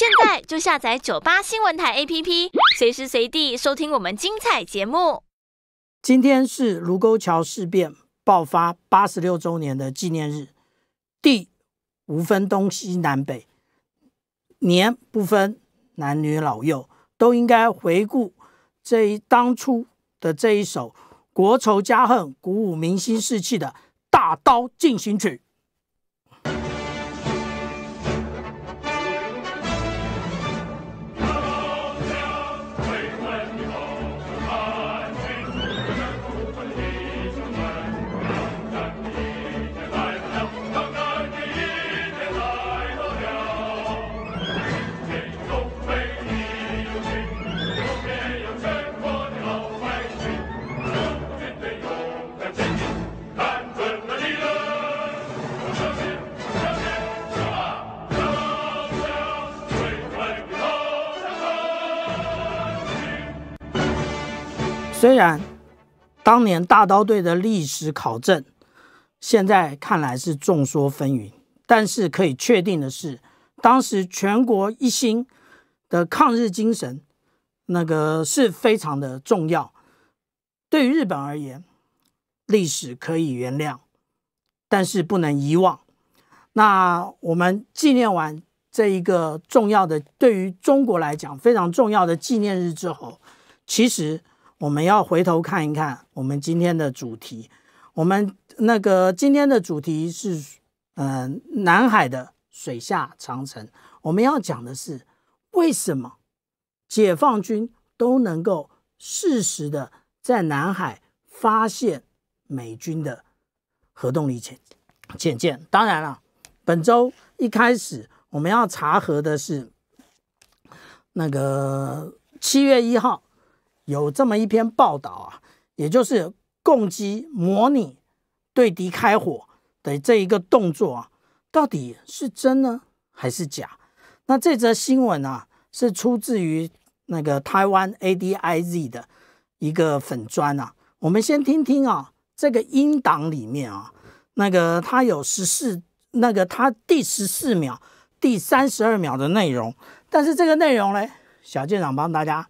现在就下载九八新闻台 APP，随时随地收听我们精彩节目。今天是卢沟桥事变爆发八十六周年的纪念日，地无分东西南北，年不分男女老幼，都应该回顾这一当初的这一首国仇家恨、鼓舞民心士气的大刀进行曲。虽然当年大刀队的历史考证现在看来是众说纷纭，但是可以确定的是，当时全国一心的抗日精神，那个是非常的重要。对于日本而言，历史可以原谅，但是不能遗忘。那我们纪念完这一个重要的，对于中国来讲非常重要的纪念日之后，其实。我们要回头看一看我们今天的主题，我们那个今天的主题是，嗯，南海的水下长城。我们要讲的是，为什么解放军都能够适时的在南海发现美军的核动力潜潜舰？当然了，本周一开始我们要查核的是那个七月一号。有这么一篇报道啊，也就是攻击模拟对敌开火的这一个动作啊，到底是真呢还是假？那这则新闻啊，是出自于那个台湾 ADIZ 的一个粉砖啊。我们先听听啊，这个音档里面啊，那个它有十四，那个它第十四秒、第三十二秒的内容，但是这个内容呢，小舰长帮大家。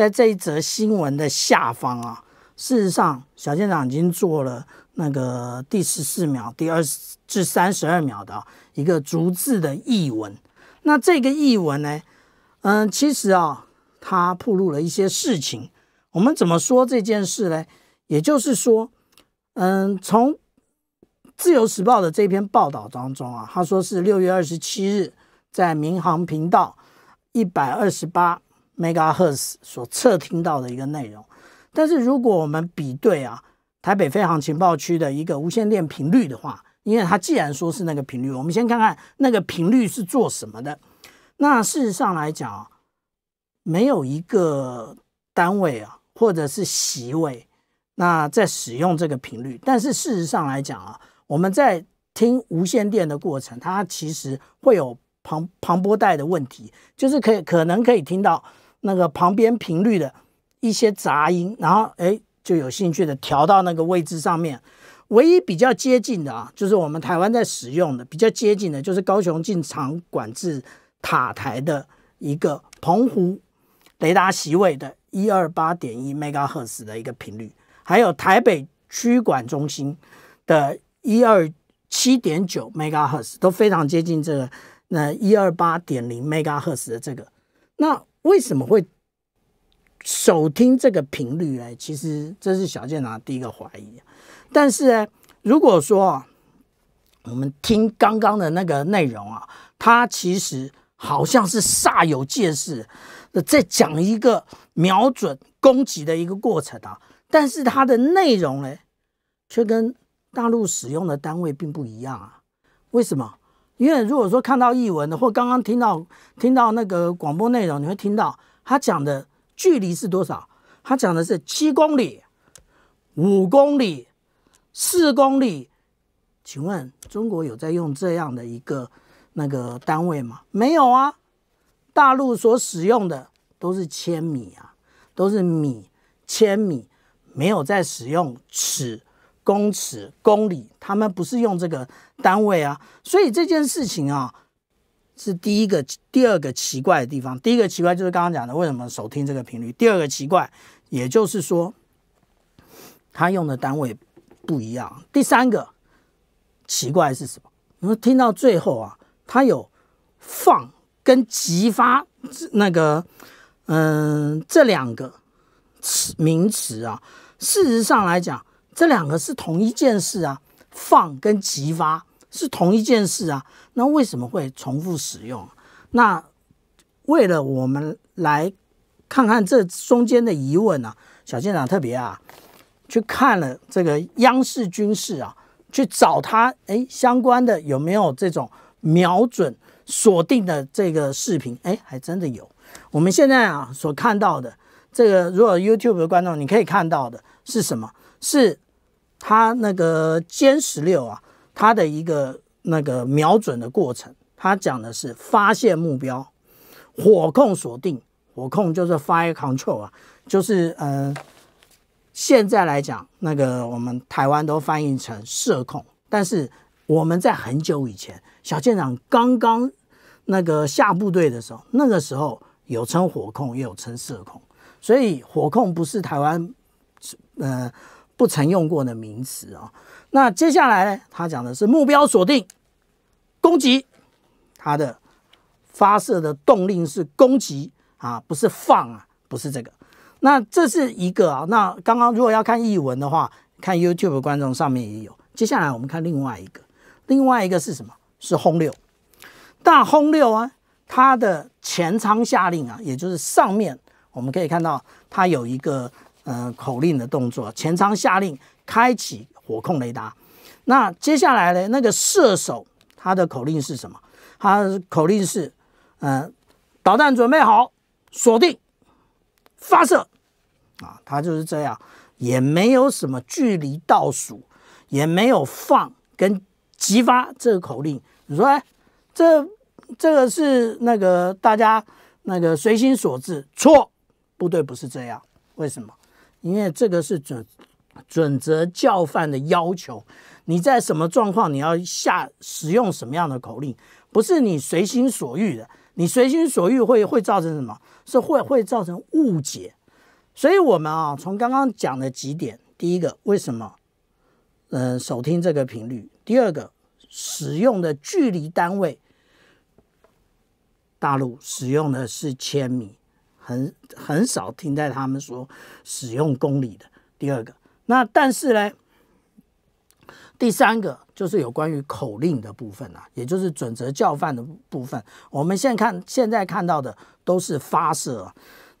在这一则新闻的下方啊，事实上，小舰长已经做了那个第十四秒、第二十至三十二秒的一个逐字的译文。那这个译文呢，嗯，其实啊，它披露了一些事情。我们怎么说这件事呢？也就是说，嗯，从《自由时报》的这篇报道当中啊，他说是六月二十七日，在民航频道一百二十八。Megahertz 所测听到的一个内容，但是如果我们比对啊，台北飞航情报区的一个无线电频率的话，因为它既然说是那个频率，我们先看看那个频率是做什么的。那事实上来讲啊，没有一个单位啊，或者是席位，那在使用这个频率。但是事实上来讲啊，我们在听无线电的过程，它其实会有旁旁波带的问题，就是可可能可以听到。那个旁边频率的一些杂音，然后哎，就有兴趣的调到那个位置上面。唯一比较接近的啊，就是我们台湾在使用的比较接近的，就是高雄进场管制塔台的一个澎湖雷达席位的一二八点一兆赫 z 的一个频率，还有台北区管中心的一二七点九兆赫 z 都非常接近这个那一二八点零兆赫 z 的这个那。为什么会首听这个频率呢？其实这是小健拿第一个怀疑。但是呢，如果说我们听刚刚的那个内容啊，它其实好像是煞有介事的在讲一个瞄准攻击的一个过程啊，但是它的内容呢，却跟大陆使用的单位并不一样啊。为什么？因为如果说看到译文的，或刚刚听到听到那个广播内容，你会听到他讲的距离是多少？他讲的是七公里、五公里、四公里。请问中国有在用这样的一个那个单位吗？没有啊，大陆所使用的都是千米啊，都是米、千米，没有在使用尺。公尺、公里，他们不是用这个单位啊，所以这件事情啊是第一个、第二个奇怪的地方。第一个奇怪就是刚刚讲的，为什么手听这个频率？第二个奇怪，也就是说他用的单位不一样。第三个奇怪是什么？我们听到最后啊，他有放跟激发那个，嗯，这两个词名词啊，事实上来讲。这两个是同一件事啊，放跟激发是同一件事啊，那为什么会重复使用？那为了我们来看看这中间的疑问呢，小舰长特别啊去看了这个央视军事啊，去找他哎相关的有没有这种瞄准锁定的这个视频哎，还真的有。我们现在啊所看到的这个，如果 YouTube 的观众你可以看到的是什么？是。他那个歼十六啊，他的一个那个瞄准的过程，他讲的是发现目标，火控锁定，火控就是 fire control 啊，就是呃，现在来讲，那个我们台湾都翻译成射控，但是我们在很久以前，小舰长刚刚那个下部队的时候，那个时候有称火控，也有称射控，所以火控不是台湾，呃。不曾用过的名词啊，那接下来呢？他讲的是目标锁定攻击，它的发射的动力是攻击啊，不是放啊，不是这个。那这是一个啊，那刚刚如果要看译文的话，看 YouTube 观众上面也有。接下来我们看另外一个，另外一个是什么？是轰六，大轰六啊，它的前舱下令啊，也就是上面我们可以看到它有一个。呃，口令的动作，前舱下令开启火控雷达。那接下来呢？那个射手他的口令是什么？他的口令是：嗯，导弹准备好，锁定，发射。啊，他就是这样，也没有什么距离倒数，也没有放跟激发这个口令。你说哎，这这个是那个大家那个随心所至？错，部队不是这样。为什么？因为这个是准准则教范的要求，你在什么状况你要下使用什么样的口令，不是你随心所欲的，你随心所欲会会造成什么？是会会造成误解。所以我们啊，从刚刚讲的几点，第一个，为什么嗯手听这个频率？第二个，使用的距离单位，大陆使用的是千米。很很少听在他们说使用公理的第二个，那但是呢，第三个就是有关于口令的部分啊，也就是准则教范的部分。我们现在看现在看到的都是发射，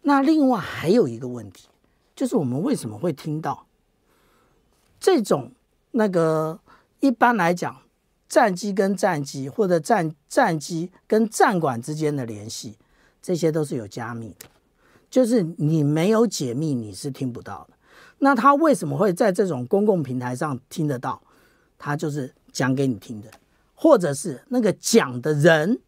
那另外还有一个问题，就是我们为什么会听到这种那个一般来讲战机跟战机或者战战机跟战管之间的联系，这些都是有加密的。就是你没有解密，你是听不到的。那他为什么会在这种公共平台上听得到？他就是讲给你听的，或者是那个讲的人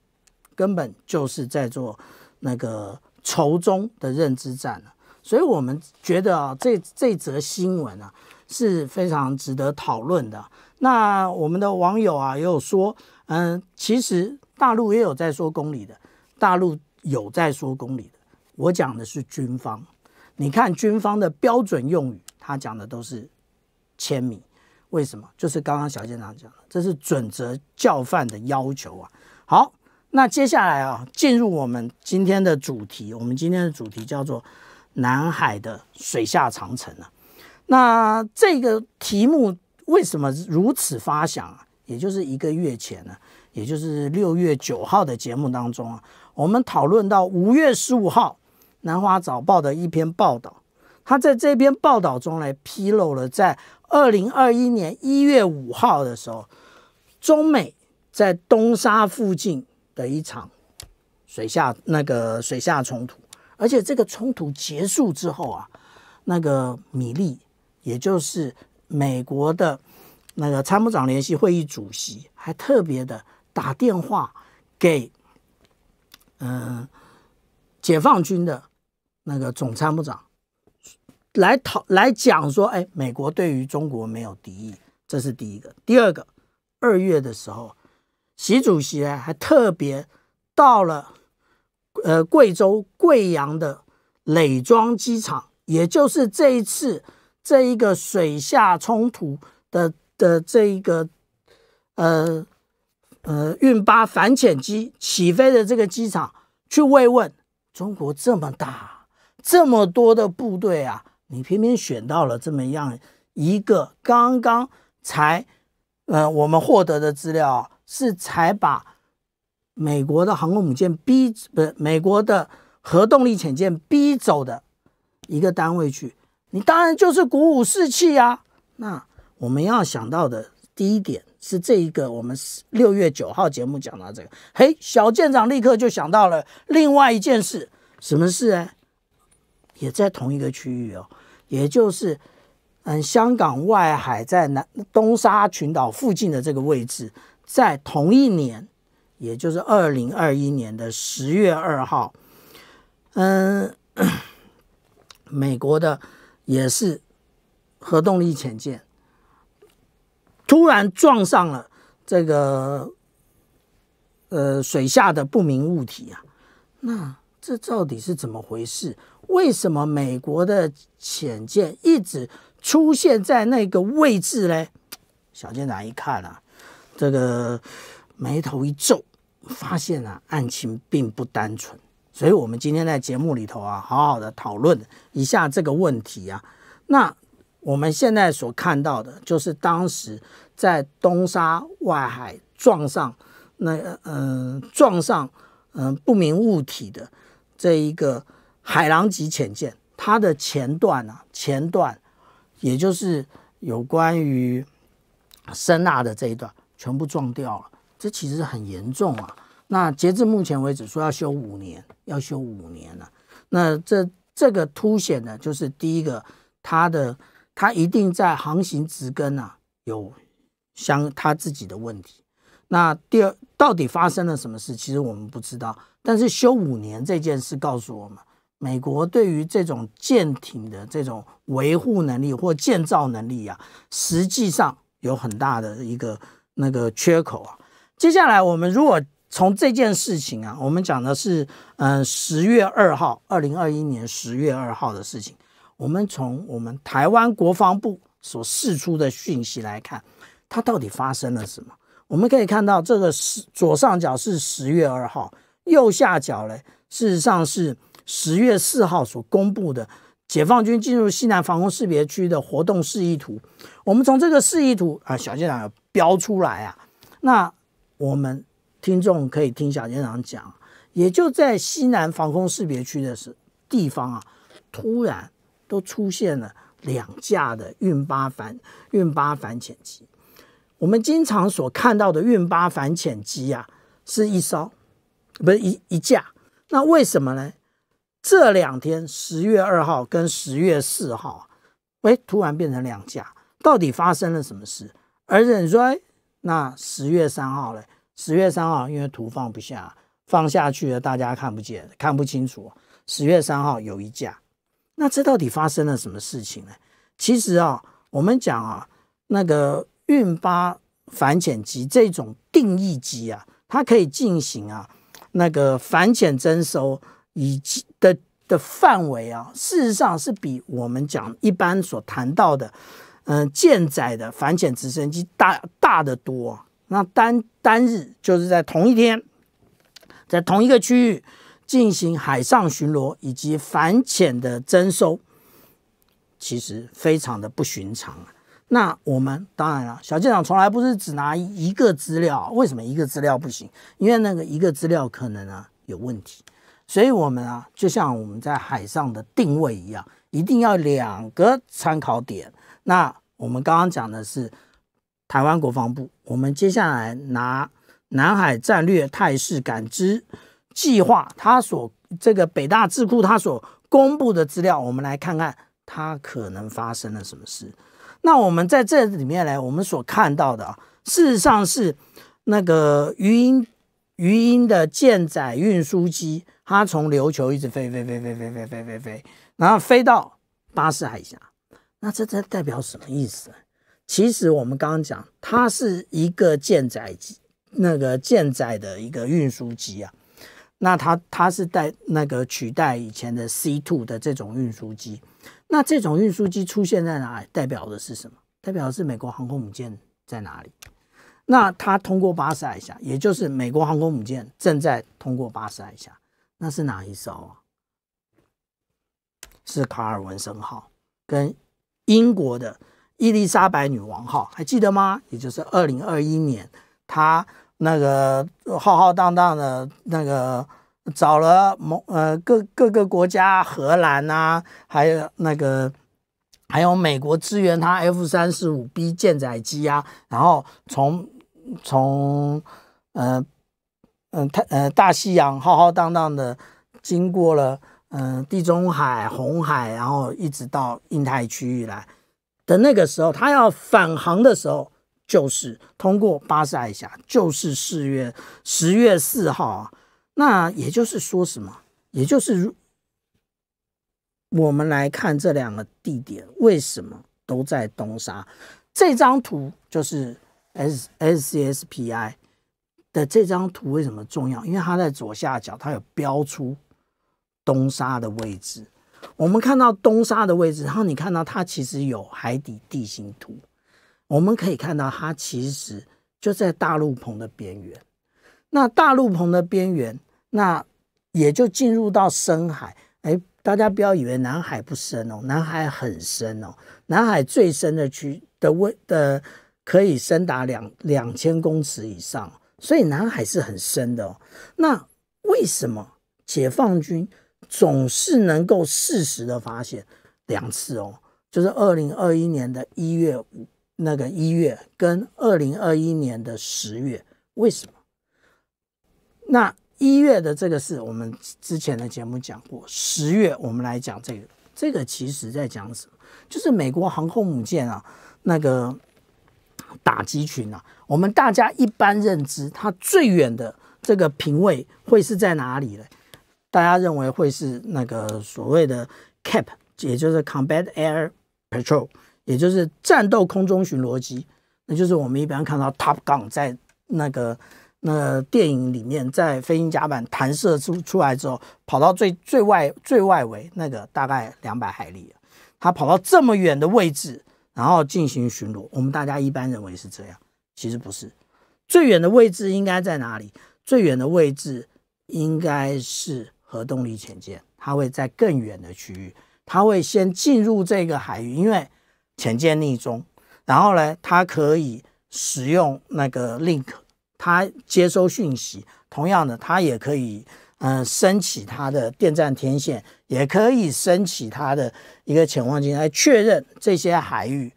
根本就是在做那个仇中的认知战所以我们觉得啊，这这则新闻啊是非常值得讨论的。那我们的网友啊也有说，嗯，其实大陆也有在说公理的，大陆有在说公理。我讲的是军方，你看军方的标准用语，他讲的都是千米，为什么？就是刚刚小舰长讲的，这是准则教范的要求啊。好，那接下来啊，进入我们今天的主题，我们今天的主题叫做南海的水下长城啊。那这个题目为什么如此发响啊？也就是一个月前呢，也就是六月九号的节目当中啊，我们讨论到五月十五号。南华早报的一篇报道，他在这篇报道中来披露了，在二零二一年一月五号的时候，中美在东沙附近的一场水下那个水下冲突，而且这个冲突结束之后啊，那个米利，也就是美国的那个参谋长联席会议主席，还特别的打电话给，嗯，解放军的。那个总参谋长来讨来讲说，哎，美国对于中国没有敌意，这是第一个。第二个，二月的时候，习主席还特别到了呃贵州贵阳的垒庄机场，也就是这一次这一个水下冲突的的这一个呃呃运八反潜机起飞的这个机场去慰问。中国这么大。这么多的部队啊，你偏偏选到了这么样一个刚刚才，呃，我们获得的资料是才把美国的航空母舰逼，不是美国的核动力潜舰逼走的一个单位去，你当然就是鼓舞士气啊。那我们要想到的第一点是这一个，我们六月九号节目讲到这个，嘿，小舰长立刻就想到了另外一件事，什么事哎？也在同一个区域哦，也就是，嗯，香港外海在南东沙群岛附近的这个位置，在同一年，也就是二零二一年的十月二号，嗯，美国的也是核动力潜舰突然撞上了这个呃水下的不明物体啊，那这到底是怎么回事？为什么美国的潜舰一直出现在那个位置呢？小舰长一看啊，这个眉头一皱，发现啊案情并不单纯。所以，我们今天在节目里头啊，好好的讨论一下这个问题啊。那我们现在所看到的就是当时在东沙外海撞上那嗯撞上嗯不明物体的这一个。海狼级潜舰，它的前段啊，前段，也就是有关于声呐的这一段，全部撞掉了。这其实很严重啊。那截至目前为止，说要修五年，要修五年啊。那这这个凸显的，就是第一个，它的它一定在航行直根啊有相它自己的问题。那第二，到底发生了什么事？其实我们不知道。但是修五年这件事告诉我们。美国对于这种舰艇的这种维护能力或建造能力啊，实际上有很大的一个那个缺口啊。接下来，我们如果从这件事情啊，我们讲的是，嗯，十月二号，二零二一年十月二号的事情。我们从我们台湾国防部所释出的讯息来看，它到底发生了什么？我们可以看到，这个是左上角是十月二号，右下角呢，事实上是。十月四号所公布的解放军进入西南防空识别区的活动示意图，我们从这个示意图啊，小舰长标出来啊，那我们听众可以听小舰长讲，也就在西南防空识别区的是地方啊，突然都出现了两架的运八反运八反潜机，我们经常所看到的运八反潜机啊，是一艘，不是一一架，那为什么呢？这两天十月二号跟十月四号，喂，突然变成两架，到底发生了什么事？而且你说，那十月三号嘞？十月三号因为图放不下，放下去了，大家看不见，看不清楚。十月三号有一架，那这到底发生了什么事情呢？其实啊，我们讲啊，那个运八反潜机这种定义机啊，它可以进行啊，那个反潜征收以及。的范围啊，事实上是比我们讲一般所谈到的，嗯，舰载的反潜直升机大大的多。那单单日就是在同一天，在同一个区域进行海上巡逻以及反潜的征收，其实非常的不寻常那我们当然了，小舰长从来不是只拿一个资料，为什么一个资料不行？因为那个一个资料可能啊有问题。所以，我们啊，就像我们在海上的定位一样，一定要两个参考点。那我们刚刚讲的是台湾国防部，我们接下来拿南海战略态势感知计划，它所这个北大智库它所公布的资料，我们来看看它可能发生了什么事。那我们在这里面来，我们所看到的啊，事实上是那个鱼鹰鱼鹰的舰载运输机。它从琉球一直飞飞飞飞飞飞飞飞飞，然后飞到巴士海峡，那这这代表什么意思？其实我们刚刚讲，它是一个舰载机，那个舰载的一个运输机啊。那它它是代那个取代以前的 c two 的这种运输机。那这种运输机出现在哪里？代表的是什么？代表是美国航空母舰在哪里？那它通过巴士海峡，也就是美国航空母舰正在通过巴士海峡。那是哪一艘啊？是卡尔文森号跟英国的伊丽莎白女王号，还记得吗？也就是二零二一年，他那个浩浩荡荡的那个找了某呃各各个国家，荷兰啊，还有那个还有美国支援他 F 三十五 B 舰载机啊，然后从从嗯。嗯，太呃，大西洋浩浩荡荡的经过了嗯，地中海、红海，然后一直到印太区域来。等那个时候，他要返航的时候，就是通过巴拿海峡，就是四月十月四号啊。那也就是说什么？也就是我们来看这两个地点为什么都在东沙。这张图就是 S S C S P I。的这张图为什么重要？因为它在左下角，它有标出东沙的位置。我们看到东沙的位置，然后你看到它其实有海底地形图。我们可以看到，它其实就在大陆棚的边缘。那大陆棚的边缘，那也就进入到深海。哎，大家不要以为南海不深哦，南海很深哦。南海最深的区的位的可以深达两两千公尺以上。所以南海是很深的，哦。那为什么解放军总是能够适时的发现两次哦？就是二零二一年的一月，那个一月跟二零二一年的十月，为什么？那一月的这个是我们之前的节目讲过，十月我们来讲这个，这个其实在讲什么？就是美国航空母舰啊，那个打击群啊。我们大家一般认知，它最远的这个平位会是在哪里呢？大家认为会是那个所谓的 CAP，也就是 Combat Air Patrol，也就是战斗空中巡逻机，那就是我们一般看到 Top Gun 在那个那电影里面，在飞行甲板弹射出出来之后，跑到最最外最外围那个大概两百海里，它跑到这么远的位置，然后进行巡逻。我们大家一般认为是这样。其实不是，最远的位置应该在哪里？最远的位置应该是核动力潜舰，它会在更远的区域，它会先进入这个海域，因为潜舰逆中，然后呢，它可以使用那个 link，它接收讯息，同样的，它也可以嗯升起它的电站天线，也可以升起它的一个潜望镜来确认这些海域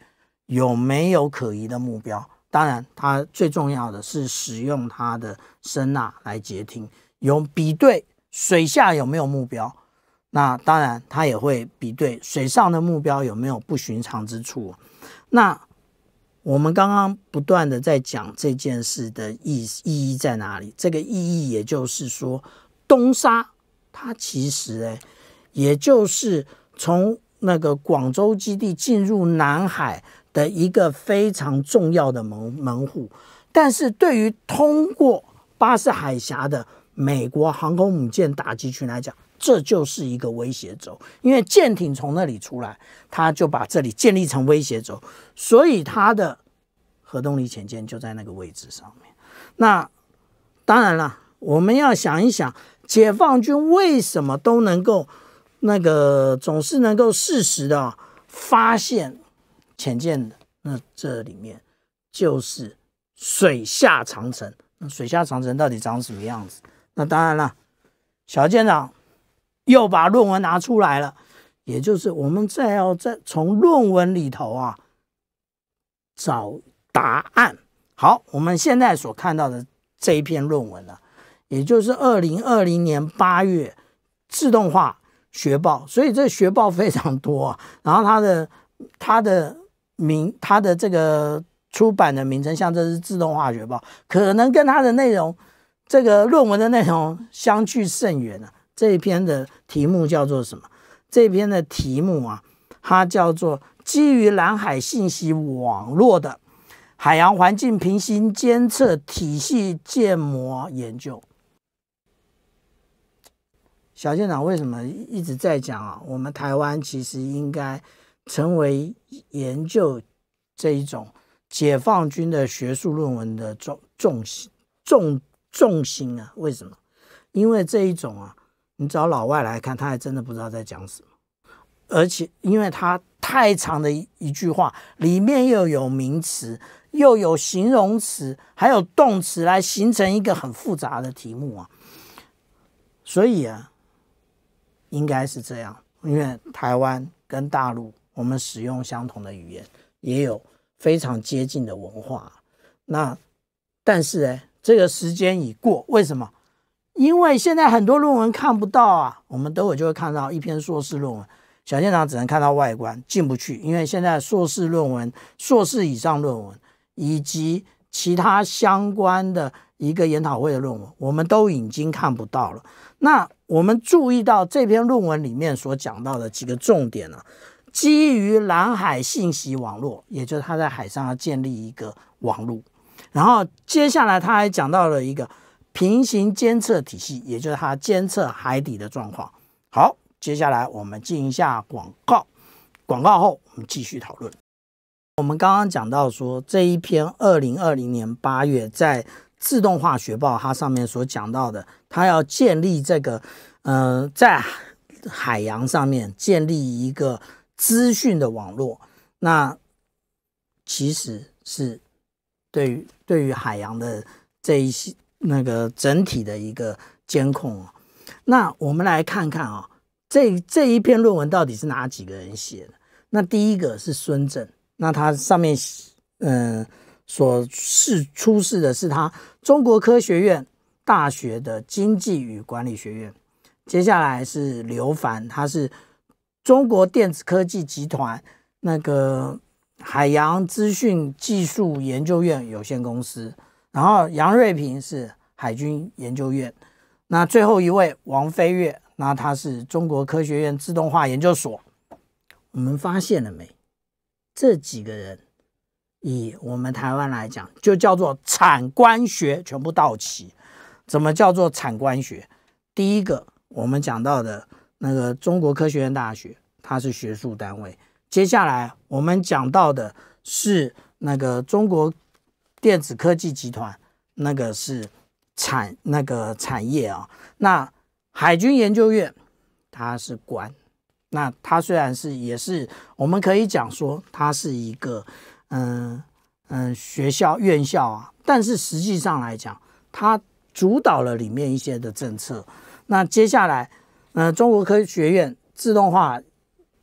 有没有可疑的目标。当然，它最重要的是使用它的声呐来截听，有比对水下有没有目标。那当然，它也会比对水上的目标有没有不寻常之处。那我们刚刚不断的在讲这件事的意意义在哪里？这个意义也就是说，东沙它其实哎，也就是从那个广州基地进入南海。的一个非常重要的门门户，但是对于通过巴士海峡的美国航空母舰打击群来讲，这就是一个威胁轴，因为舰艇从那里出来，他就把这里建立成威胁轴，所以他的核动力潜舰就在那个位置上面。那当然了，我们要想一想，解放军为什么都能够那个总是能够适时的发现。浅见的那这里面就是水下长城。那水下长城到底长什么样子？那当然了，小舰长又把论文拿出来了，也就是我们再要再从论文里头啊找答案。好，我们现在所看到的这一篇论文呢，也就是二零二零年八月《自动化学报》，所以这学报非常多啊。然后它的它的。名它的这个出版的名称，像这是《自动化学报》，可能跟它的内容，这个论文的内容相距甚远啊。这一篇的题目叫做什么？这篇的题目啊，它叫做“基于蓝海信息网络的海洋环境平行监测体系建模研究”。小舰长为什么一直在讲啊？我们台湾其实应该。成为研究这一种解放军的学术论文的重重重重心啊？为什么？因为这一种啊，你找老外来看，他还真的不知道在讲什么。而且，因为他太长的一句话，里面又有名词，又有形容词，还有动词，来形成一个很复杂的题目啊。所以啊，应该是这样，因为台湾跟大陆。我们使用相同的语言，也有非常接近的文化。那，但是呢，这个时间已过，为什么？因为现在很多论文看不到啊。我们等会就会看到一篇硕士论文，小现场只能看到外观，进不去。因为现在硕士论文、硕士以上论文以及其他相关的一个研讨会的论文，我们都已经看不到了。那我们注意到这篇论文里面所讲到的几个重点呢？基于蓝海信息网络，也就是他在海上要建立一个网络，然后接下来他还讲到了一个平行监测体系，也就是他监测海底的状况。好，接下来我们进一下广告，广告后我们继续讨论。我们刚刚讲到说这一篇二零二零年八月在《自动化学报》它上面所讲到的，它要建立这个，嗯，在海洋上面建立一个。资讯的网络，那其实是对于对于海洋的这一些那个整体的一个监控啊。那我们来看看啊，这这一篇论文到底是哪几个人写的？那第一个是孙正，那他上面嗯所示出示的是他中国科学院大学的经济与管理学院。接下来是刘凡，他是。中国电子科技集团那个海洋资讯技术研究院有限公司，然后杨瑞平是海军研究院，那最后一位王飞跃，那他是中国科学院自动化研究所。我们发现了没？这几个人以我们台湾来讲，就叫做产官学全部到齐。怎么叫做产官学？第一个，我们讲到的。那个中国科学院大学，它是学术单位。接下来我们讲到的是那个中国电子科技集团，那个是产那个产业啊。那海军研究院，它是官。那它虽然是也是，我们可以讲说它是一个嗯嗯学校院校啊，但是实际上来讲，它主导了里面一些的政策。那接下来。呃，中国科学院自动化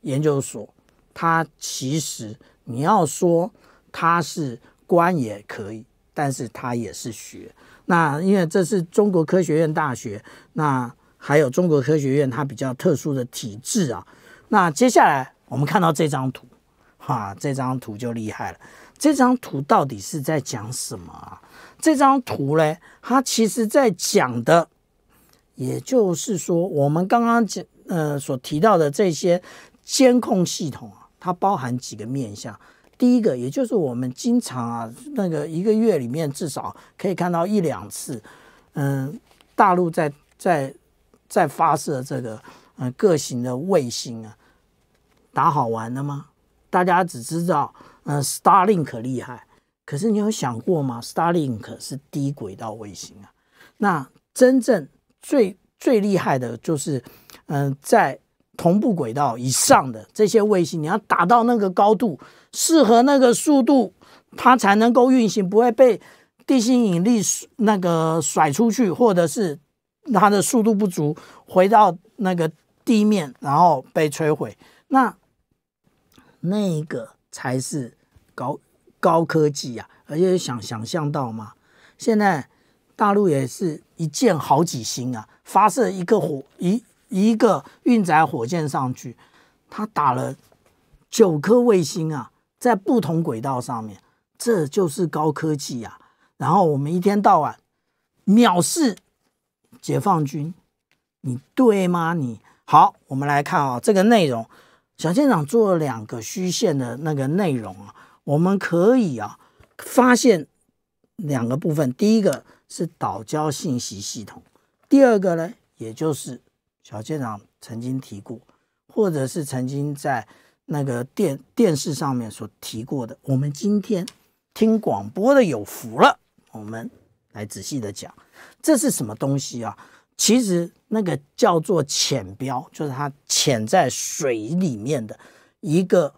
研究所，它其实你要说它是官也可以，但是它也是学。那因为这是中国科学院大学，那还有中国科学院它比较特殊的体制啊。那接下来我们看到这张图，哈，这张图就厉害了。这张图到底是在讲什么啊？这张图呢，它其实在讲的。也就是说，我们刚刚讲呃所提到的这些监控系统啊，它包含几个面向。第一个，也就是我们经常啊，那个一个月里面至少可以看到一两次，嗯，大陆在在在发射这个嗯各型的卫星啊，打好玩了吗？大家只知道嗯 Starlink 厉害，可是你有想过吗？Starlink 是低轨道卫星啊，那真正。最最厉害的就是，嗯，在同步轨道以上的这些卫星，你要达到那个高度，适合那个速度，它才能够运行，不会被地心引力那个甩出去，或者是它的速度不足，回到那个地面，然后被摧毁。那那个才是高高科技呀！而且想想象到吗？现在。大陆也是一箭好几星啊，发射一个火一一个运载火箭上去，他打了九颗卫星啊，在不同轨道上面，这就是高科技啊。然后我们一天到晚藐视解放军，你对吗？你好，我们来看啊，这个内容，小舰长做了两个虚线的那个内容啊，我们可以啊发现两个部分，第一个。是岛礁信息系统。第二个呢，也就是小舰长曾经提过，或者是曾经在那个电电视上面所提过的。我们今天听广播的有福了，我们来仔细的讲，这是什么东西啊？其实那个叫做潜标，就是它潜在水里面的一个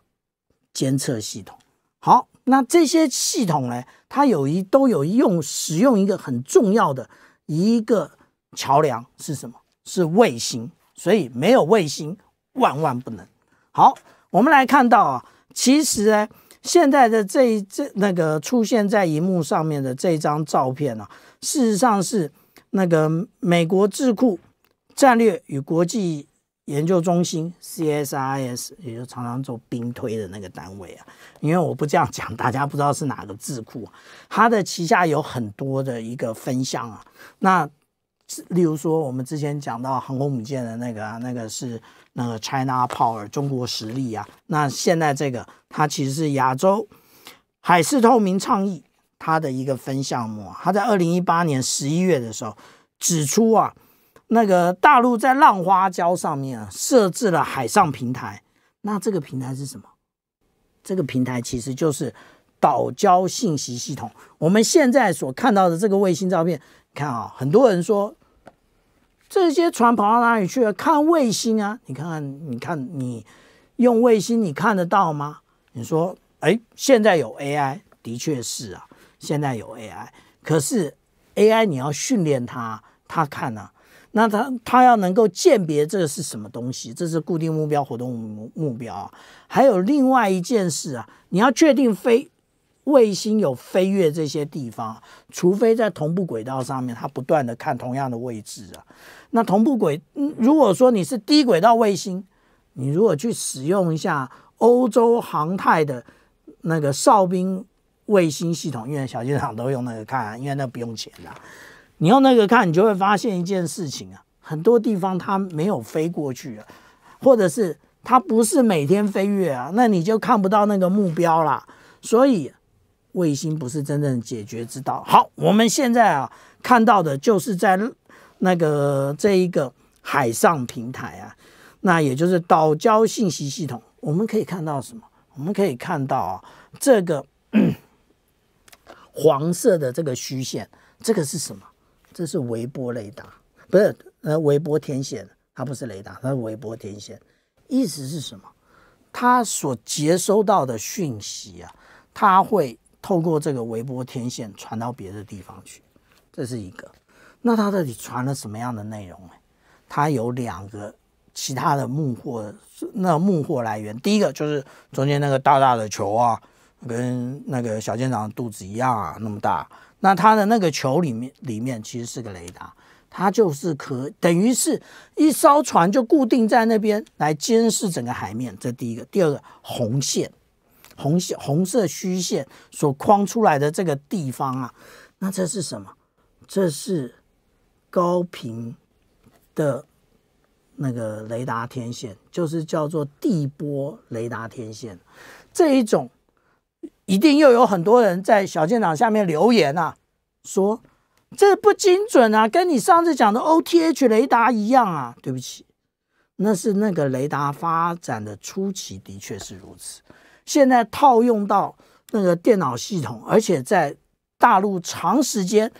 监测系统。好。那这些系统呢？它有一都有用使用一个很重要的一个桥梁是什么？是卫星。所以没有卫星，万万不能。好，我们来看到啊，其实呢，现在的这这那个出现在荧幕上面的这张照片呢，事实上是那个美国智库战略与国际。研究中心 C S I S，也就常常做兵推的那个单位啊，因为我不这样讲，大家不知道是哪个智库。它的旗下有很多的一个分项啊，那例如说我们之前讲到航空母舰的那个啊，那个是那个 China Power 中国实力啊，那现在这个它其实是亚洲海事透明倡议它的一个分项目啊，它在二零一八年十一月的时候指出啊。那个大陆在浪花礁上面设置了海上平台，那这个平台是什么？这个平台其实就是岛礁信息系统。我们现在所看到的这个卫星照片，看啊，很多人说这些船跑到哪里去了？看卫星啊，你看看，你看你用卫星你看得到吗？你说，哎，现在有 AI，的确是啊，现在有 AI，可是 AI 你要训练它，它看呢？那他他要能够鉴别这个是什么东西，这是固定目标活动目标啊，还有另外一件事啊，你要确定飞卫星有飞越这些地方，除非在同步轨道上面，它不断的看同样的位置啊。那同步轨，如果说你是低轨道卫星，你如果去使用一下欧洲航太的那个哨兵卫星系统，因为小机场都用那个看，因为那不用钱的。你用那个看，你就会发现一件事情啊，很多地方它没有飞过去啊，或者是它不是每天飞跃啊，那你就看不到那个目标啦。所以卫星不是真正解决之道。好，我们现在啊看到的就是在那个这一个海上平台啊，那也就是岛礁信息系统。我们可以看到什么？我们可以看到啊这个黄色的这个虚线，这个是什么？这是微波雷达，不是呃微波天线，它不是雷达，它是微波天线。意思是什么？它所接收到的讯息啊，它会透过这个微波天线传到别的地方去。这是一个。那它到底传了什么样的内容呢？它有两个其他的幕或那幕或来源。第一个就是中间那个大大的球啊，跟那个小舰长肚子一样啊，那么大。那它的那个球里面，里面其实是个雷达，它就是可等于是一艘船就固定在那边来监视整个海面，这第一个。第二个红线，红线红色虚线所框出来的这个地方啊，那这是什么？这是高频的那个雷达天线，就是叫做地波雷达天线这一种。一定又有很多人在小舰长下面留言啊，说这不精准啊，跟你上次讲的 OTH 雷达一样啊。对不起，那是那个雷达发展的初期的确是如此。现在套用到那个电脑系统，而且在大陆长时间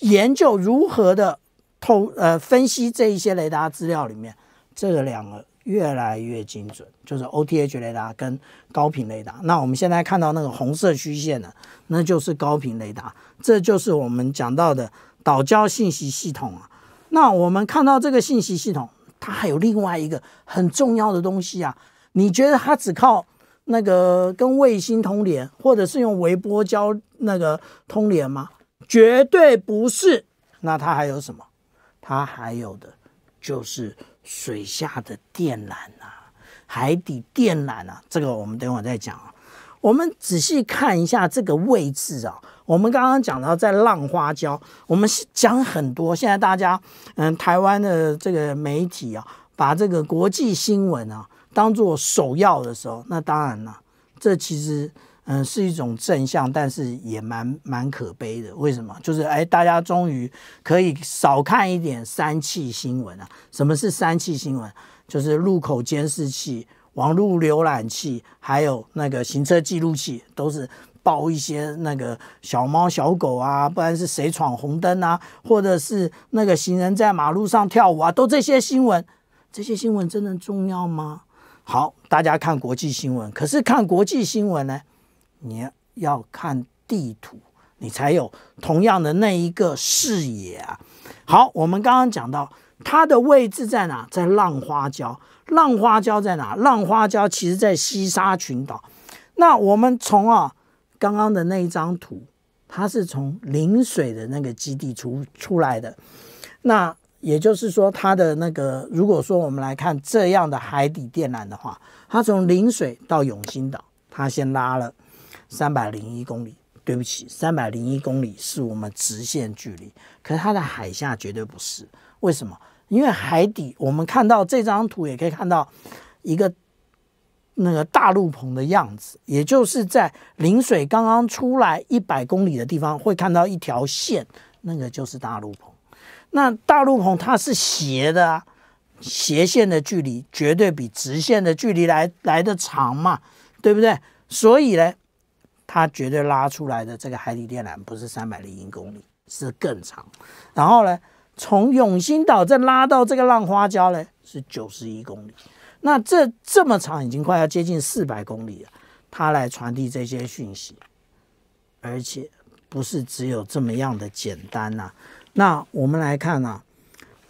研究如何的透呃分析这一些雷达资料里面，这两个。越来越精准，就是 OTH 雷达跟高频雷达。那我们现在看到那个红色虚线呢，那就是高频雷达，这就是我们讲到的导交信息系统啊。那我们看到这个信息系统，它还有另外一个很重要的东西啊。你觉得它只靠那个跟卫星通联，或者是用微波交那个通联吗？绝对不是。那它还有什么？它还有的就是。水下的电缆啊，海底电缆啊，这个我们等会再讲。我们仔细看一下这个位置啊，我们刚刚讲到在浪花礁，我们讲很多。现在大家，嗯，台湾的这个媒体啊，把这个国际新闻啊当做首要的时候，那当然了，这其实。嗯，是一种正向，但是也蛮蛮可悲的。为什么？就是哎，大家终于可以少看一点三气新闻啊。什么是三气新闻？就是路口监视器、网络浏览器，还有那个行车记录器，都是报一些那个小猫小狗啊，不然是谁闯红灯啊，或者是那个行人在马路上跳舞啊，都这些新闻。这些新闻真的重要吗？好，大家看国际新闻，可是看国际新闻呢？你要看地图，你才有同样的那一个视野啊。好，我们刚刚讲到它的位置在哪？在浪花礁。浪花礁在哪？浪花礁其实在西沙群岛。那我们从啊刚刚的那一张图，它是从陵水的那个基地出出来的。那也就是说，它的那个如果说我们来看这样的海底电缆的话，它从陵水到永兴岛，它先拉了。三百零一公里，对不起，三百零一公里是我们直线距离，可是它的海下绝对不是。为什么？因为海底，我们看到这张图也可以看到一个那个大陆棚的样子，也就是在临水刚刚出来一百公里的地方，会看到一条线，那个就是大陆棚。那大陆棚它是斜的啊，斜线的距离绝对比直线的距离来来的长嘛，对不对？所以呢？它绝对拉出来的这个海底电缆不是三百零一公里，是更长。然后呢，从永兴岛再拉到这个浪花礁呢，是九十一公里。那这这么长，已经快要接近四百公里了。它来传递这些讯息，而且不是只有这么样的简单呐。那我们来看啊，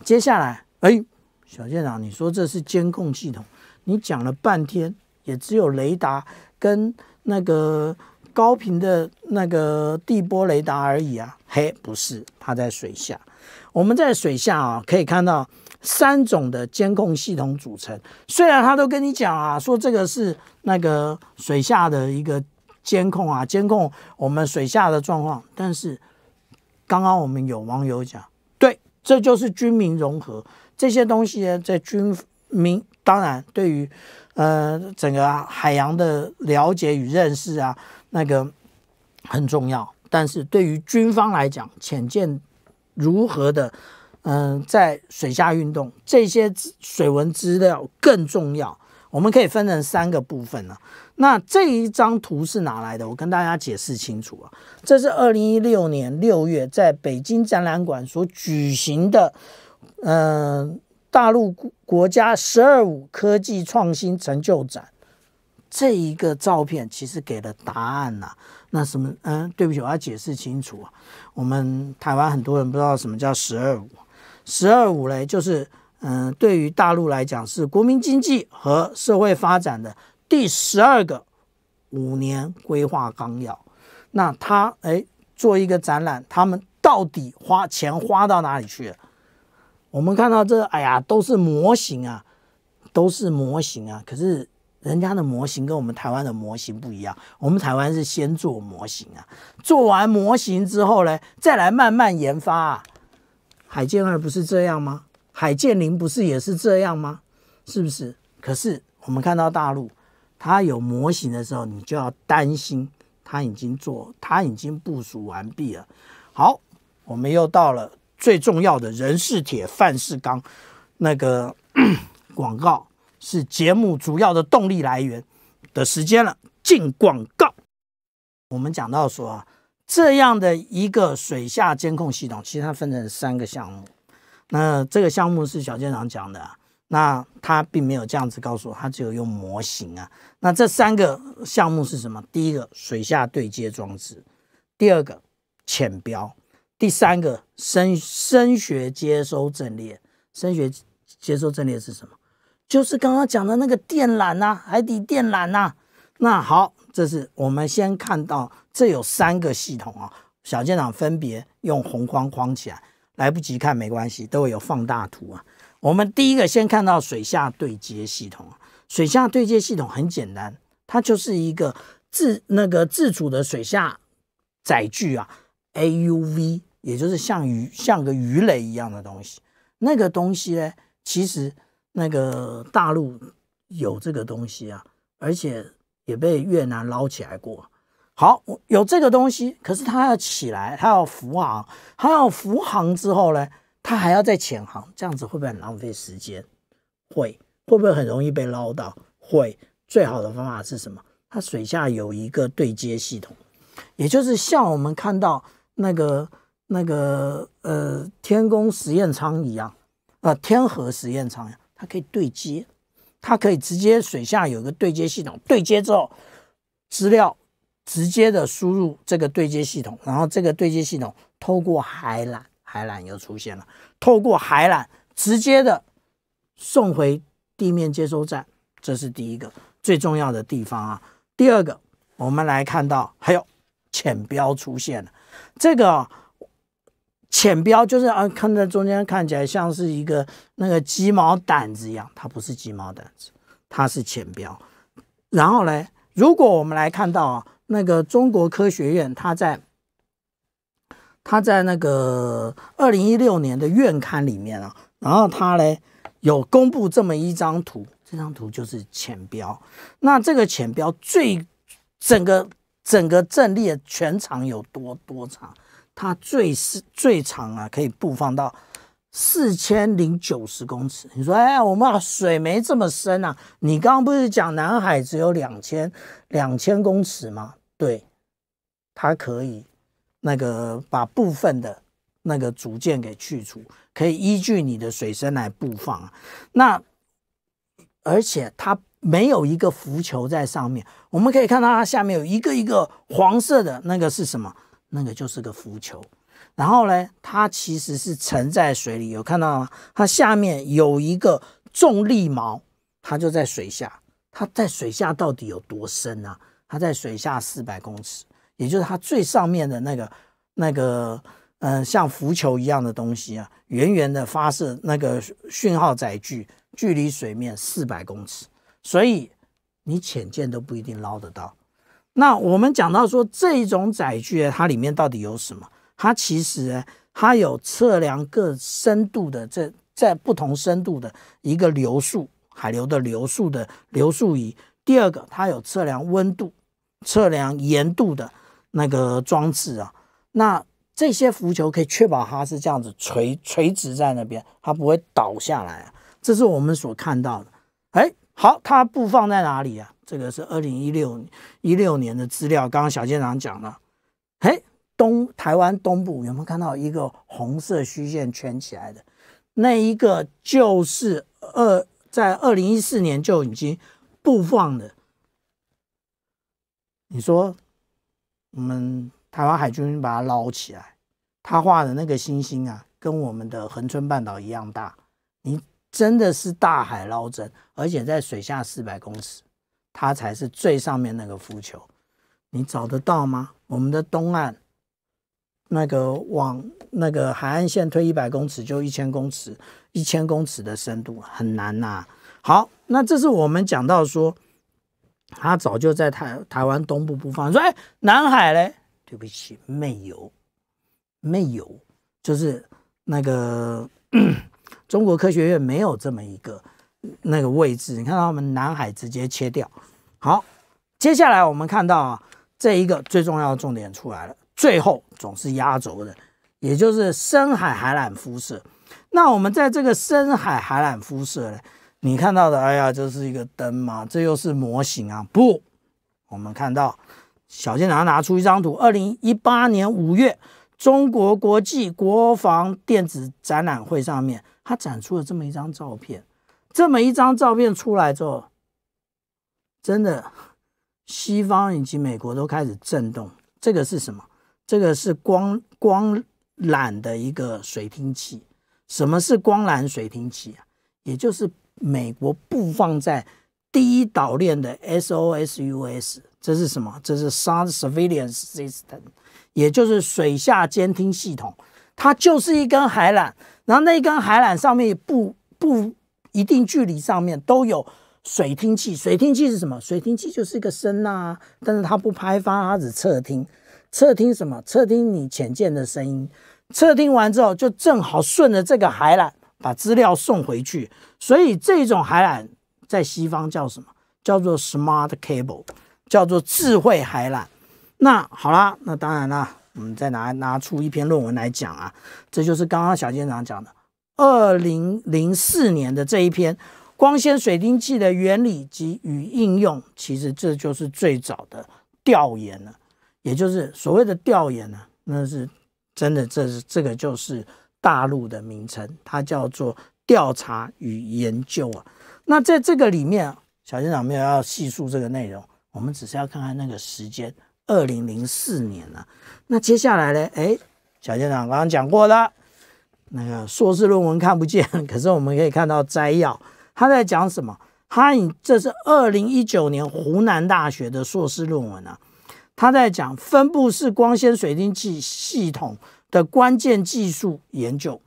接下来，哎，小舰长，你说这是监控系统？你讲了半天，也只有雷达跟那个。高频的那个地波雷达而已啊，嘿，不是，它在水下。我们在水下啊，可以看到三种的监控系统组成。虽然他都跟你讲啊，说这个是那个水下的一个监控啊，监控我们水下的状况。但是刚刚我们有网友讲，对，这就是军民融合这些东西在军民。当然，对于呃整个海洋的了解与认识啊。那个很重要，但是对于军方来讲，潜舰如何的，嗯，在水下运动这些水文资料更重要。我们可以分成三个部分呢。那这一张图是哪来的？我跟大家解释清楚啊。这是二零一六年六月在北京展览馆所举行的，嗯，大陆国家“十二五”科技创新成就展。这一个照片其实给了答案呐。那什么，嗯，对不起，我要解释清楚。我们台湾很多人不知道什么叫“十二五”。“十二五”嘞，就是，嗯，对于大陆来讲是国民经济和社会发展的第十二个五年规划纲要。那他哎做一个展览，他们到底花钱花到哪里去？了？我们看到这，哎呀，都是模型啊，都是模型啊。可是。人家的模型跟我们台湾的模型不一样，我们台湾是先做模型啊，做完模型之后呢，再来慢慢研发。海剑二不是这样吗？海剑零不是也是这样吗？是不是？可是我们看到大陆它有模型的时候，你就要担心它已经做，它已经部署完毕了。好，我们又到了最重要的人是铁，饭是钢，那个 广告。是节目主要的动力来源的时间了。进广告，我们讲到说啊，这样的一个水下监控系统，其实它分成三个项目。那这个项目是小舰长讲的，那他并没有这样子告诉我，他只有用模型啊。那这三个项目是什么？第一个水下对接装置，第二个潜标，第三个声声学接收阵列。声学接收阵列是什么？就是刚刚讲的那个电缆呐，海底电缆呐。那好，这是我们先看到，这有三个系统啊。小舰长分别用红框框起来，来不及看没关系，都会有放大图啊。我们第一个先看到水下对接系统，水下对接系统很简单，它就是一个自那个自主的水下载具啊，AUV，也就是像鱼像个鱼雷一样的东西。那个东西呢，其实。那个大陆有这个东西啊，而且也被越南捞起来过。好，有这个东西，可是它要起来，它要浮航，它要浮航之后呢，它还要再潜航，这样子会不会很浪费时间？会，会不会很容易被捞到？会。最好的方法是什么？它水下有一个对接系统，也就是像我们看到那个那个呃天宫实验舱一样啊，天河实验舱。它可以对接，它可以直接水下有一个对接系统，对接之后资料直接的输入这个对接系统，然后这个对接系统透过海缆，海缆又出现了，透过海缆直接的送回地面接收站，这是第一个最重要的地方啊。第二个，我们来看到还有浅标出现了，这个。浅标就是啊，看在中间看起来像是一个那个鸡毛掸子一样，它不是鸡毛掸子，它是浅标。然后呢，如果我们来看到啊，那个中国科学院，它在它在那个二零一六年的院刊里面啊，然后它嘞有公布这么一张图，这张图就是浅标。那这个浅标最整个整个阵列全长有多多长？它最是最长啊，可以布放到四千零九十公尺。你说，哎，我们水没这么深啊？你刚刚不是讲南海只有两千两千公尺吗？对，它可以那个把部分的那个组件给去除，可以依据你的水深来布放。那而且它没有一个浮球在上面，我们可以看到它下面有一个一个黄色的那个是什么？那个就是个浮球，然后呢，它其实是沉在水里，有看到吗？它下面有一个重力锚，它就在水下。它在水下到底有多深啊？它在水下四百公尺，也就是它最上面的那个那个嗯，像浮球一样的东西啊，圆圆的发射那个讯号载具，距离水面四百公尺，所以你浅见都不一定捞得到。那我们讲到说这一种载具它里面到底有什么？它其实它有测量各深度的这在不同深度的一个流速海流的流速的流速仪。第二个，它有测量温度、测量盐度的那个装置啊。那这些浮球可以确保它是这样子垂垂直在那边，它不会倒下来。这是我们所看到的。哎，好，它布放在哪里啊？这个是二零一六一六年的资料，刚刚小舰长讲了，哎，东台湾东部有没有看到一个红色虚线圈起来的？那一个就是二在二零一四年就已经布放的。你说我们台湾海军把它捞起来，他画的那个星星啊，跟我们的恒春半岛一样大，你真的是大海捞针，而且在水下四百公尺。它才是最上面那个浮球，你找得到吗？我们的东岸那个往那个海岸线推一百公尺就一千公尺，一千公尺的深度很难呐。好，那这是我们讲到说，他早就在台台湾东部不放。说，哎，南海嘞？对不起，没有，没有，就是那个 中国科学院没有这么一个。那个位置，你看到我们南海直接切掉。好，接下来我们看到啊，这一个最重要的重点出来了，最后总是压轴的，也就是深海海缆肤色。那我们在这个深海海缆肤色呢，你看到的，哎呀，这是一个灯吗？这又是模型啊？不，我们看到小健，他拿出一张图，二零一八年五月，中国国际国防电子展览会上面，他展出了这么一张照片。这么一张照片出来之后，真的，西方以及美国都开始震动。这个是什么？这个是光光缆的一个水听器。什么是光缆水听器啊？也就是美国布放在第一岛链的 SOSUS，这是什么？这是 Sound Surveillance System，也就是水下监听系统。它就是一根海缆，然后那一根海缆上面布布。一定距离上面都有水听器，水听器是什么？水听器就是一个声呐，但是它不拍发，它只测听，测听什么？测听你浅见的声音，测听完之后就正好顺着这个海缆把资料送回去，所以这种海缆在西方叫什么？叫做 smart cable，叫做智慧海缆。那好啦，那当然啦，我们再拿拿出一篇论文来讲啊，这就是刚刚小舰长讲的。二零零四年的这一篇《光纤水晶器的原理及与应用》，其实这就是最早的调研了，也就是所谓的调研呢，那是真的，这是这个就是大陆的名称，它叫做调查与研究啊。那在这个里面，小现长没有要细述这个内容，我们只是要看看那个时间，二零零四年了。那接下来呢？哎，小现长刚刚讲过了。那个硕士论文看不见，可是我们可以看到摘要，他在讲什么？他，这是二零一九年湖南大学的硕士论文啊，他在讲分布式光纤水晶器系统的关键技术研究。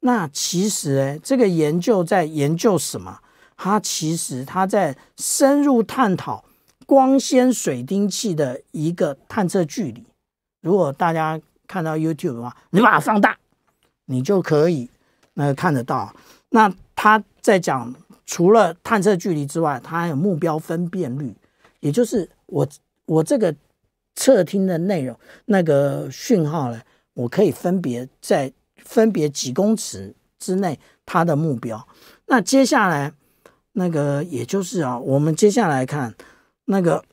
那其实，哎，这个研究在研究什么？他其实他在深入探讨光纤水晶器的一个探测距离。如果大家看到 YouTube 的话，你把它放大。你就可以，呃，看得到。那他在讲，除了探测距离之外，他还有目标分辨率，也就是我我这个测听的内容那个讯号呢，我可以分别在分别几公尺之内它的目标。那接下来那个，也就是啊，我们接下来看那个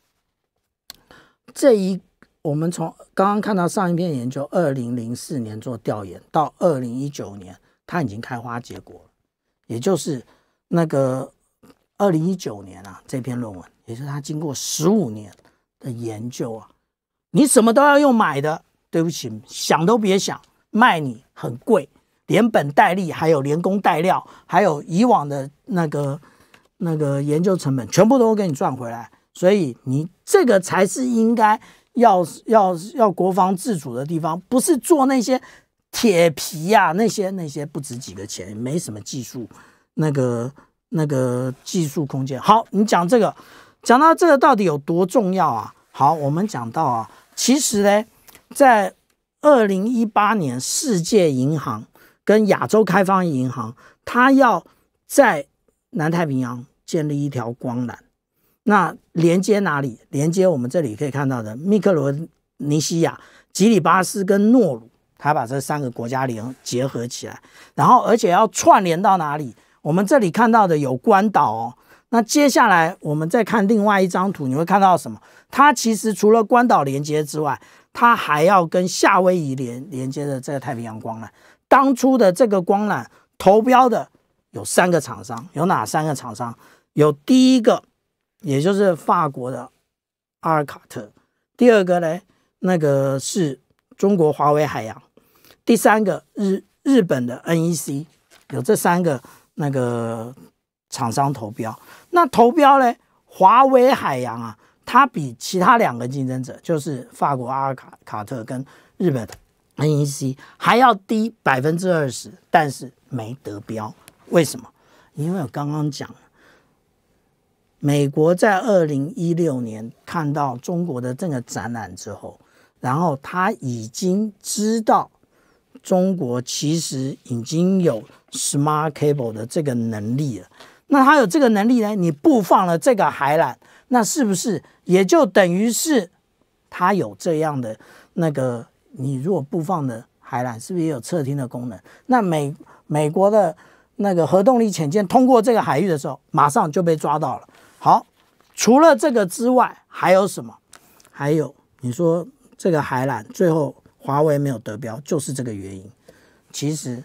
这一。我们从刚刚看到上一篇研究，二零零四年做调研，到二零一九年，它已经开花结果了，也就是那个二零一九年啊，这篇论文也是它经过十五年的研究啊。你什么都要用买的，对不起，想都别想，卖你很贵，连本带利，还有连工带料，还有以往的那个那个研究成本，全部都会给你赚回来，所以你这个才是应该。要要要国防自主的地方，不是做那些铁皮呀，那些那些不值几个钱，没什么技术，那个那个技术空间。好，你讲这个，讲到这个到底有多重要啊？好，我们讲到啊，其实呢，在二零一八年，世界银行跟亚洲开发银行，它要在南太平洋建立一条光缆。那连接哪里？连接我们这里可以看到的密克罗尼西亚、吉里巴斯跟诺鲁，它把这三个国家联结合起来，然后而且要串联到哪里？我们这里看到的有关岛哦。那接下来我们再看另外一张图，你会看到什么？它其实除了关岛连接之外，它还要跟夏威夷连连接的这个太平洋光缆。当初的这个光缆投标的有三个厂商，有哪三个厂商？有第一个。也就是法国的阿尔卡特，第二个呢，那个是中国华为海洋，第三个日日本的 NEC，有这三个那个厂商投标。那投标呢，华为海洋啊，它比其他两个竞争者，就是法国阿尔卡卡特跟日本的 NEC 还要低百分之二十，但是没得标。为什么？因为我刚刚讲。美国在二零一六年看到中国的这个展览之后，然后他已经知道中国其实已经有 smart cable 的这个能力了。那他有这个能力呢？你布放了这个海缆，那是不是也就等于是他有这样的那个？你如果布放的海缆是不是也有测听的功能？那美美国的那个核动力潜舰通过这个海域的时候，马上就被抓到了。好，除了这个之外还有什么？还有你说这个海缆最后华为没有得标，就是这个原因。其实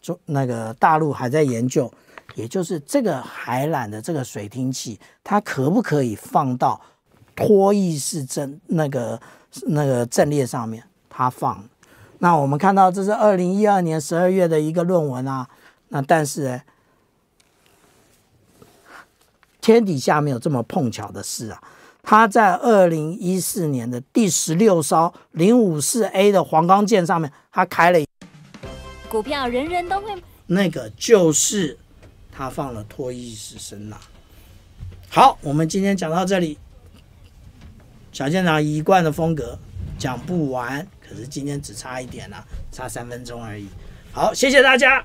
中那个大陆还在研究，也就是这个海缆的这个水听器，它可不可以放到脱翼式阵那个那个阵列上面？它放。那我们看到这是二零一二年十二月的一个论文啊。那但是。天底下没有这么碰巧的事啊！他在二零一四年的第十六艘零五四 A 的黄冈舰上面，他开了股票，人人都会。那个就是他放了脱衣式神呐。好，我们今天讲到这里。小舰长一贯的风格，讲不完，可是今天只差一点了，差三分钟而已。好，谢谢大家。